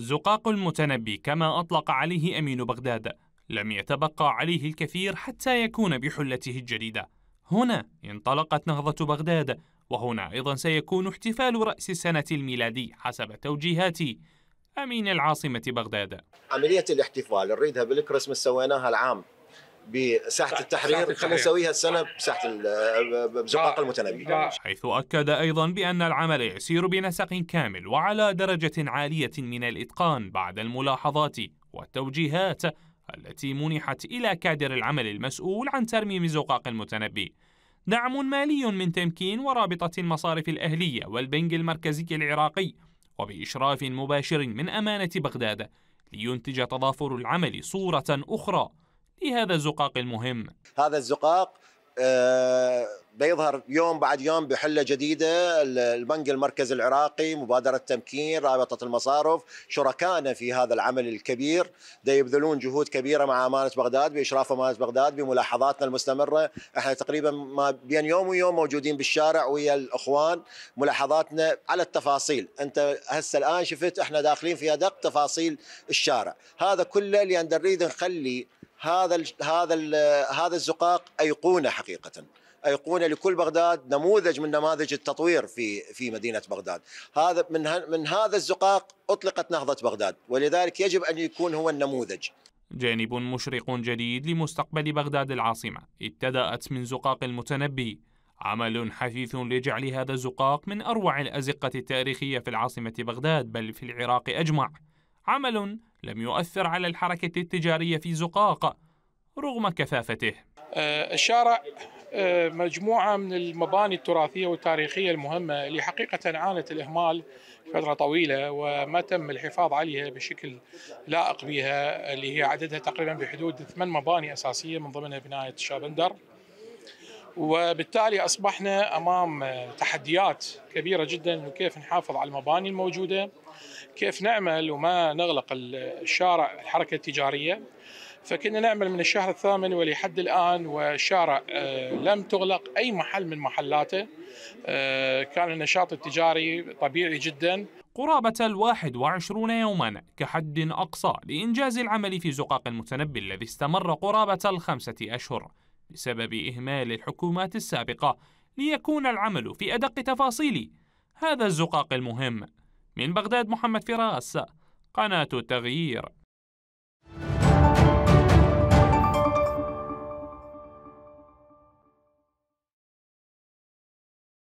زقاق المتنبي كما أطلق عليه أمين بغداد لم يتبقى عليه الكثير حتى يكون بحلته الجديدة هنا انطلقت نهضة بغداد وهنا أيضا سيكون احتفال رأس السنة الميلادي حسب توجيهات أمين العاصمة بغداد عملية الاحتفال نريدها بالكريسماس سويناها العام بساحه التحرير خلينا نسويها السنه بساحه بزقاق المتنبي حيث اكد ايضا بان العمل يسير بنسق كامل وعلى درجه عاليه من الاتقان بعد الملاحظات والتوجيهات التي منحت الى كادر العمل المسؤول عن ترميم زقاق المتنبي دعم مالي من تمكين ورابطه المصارف الاهليه والبنك المركزي العراقي وباشراف مباشر من امانه بغداد لينتج تضافر العمل صوره اخرى لهذا الزقاق المهم هذا الزقاق آه، بيظهر يوم بعد يوم بحله جديده البنك المركزي العراقي مبادره تمكين رابطه المصارف شركائنا في هذا العمل الكبير دا يبذلون جهود كبيره مع امانه بغداد باشراف امانه بغداد بملاحظاتنا المستمره احنا تقريبا ما بين يوم ويوم موجودين بالشارع ويا الاخوان ملاحظاتنا على التفاصيل انت هسه الان شفت احنا داخلين في ادق تفاصيل الشارع هذا كله لان نريد نخلي هذا ال هذا ال هذا الزقاق ايقونه حقيقه ايقونه لكل بغداد نموذج من نماذج التطوير في في مدينه بغداد هذا من من هذا الزقاق اطلقت نهضه بغداد ولذلك يجب ان يكون هو النموذج جانب مشرق جديد لمستقبل بغداد العاصمه ابتدات من زقاق المتنبي عمل حثيث لجعل هذا الزقاق من اروع الازقه التاريخيه في العاصمه بغداد بل في العراق اجمع عمل لم يؤثر على الحركة التجارية في زقاق رغم كثافته الشارع آه، آه، مجموعة من المباني التراثية والتاريخية المهمة اللي حقيقة عانت الإهمال فترة طويلة وما تم الحفاظ عليها بشكل لائق بها اللي هي عددها تقريبا بحدود ثمان مباني أساسية من ضمنها بناية الشابندر وبالتالي اصبحنا امام تحديات كبيره جدا كيف نحافظ على المباني الموجوده كيف نعمل وما نغلق الشارع الحركه التجاريه فكنا نعمل من الشهر الثامن ولحد الان والشارع آه، لم تغلق اي محل من محلاته آه، كان النشاط التجاري طبيعي جدا قرابة الواحد وعشرون يوما كحد أقصى لإنجاز العمل في زقاق المتنبي الذي استمر قرابة الخمسة أشهر بسبب إهمال الحكومات السابقة ليكون العمل في أدق تفاصيل هذا الزقاق المهم من بغداد محمد فراس قناة التغيير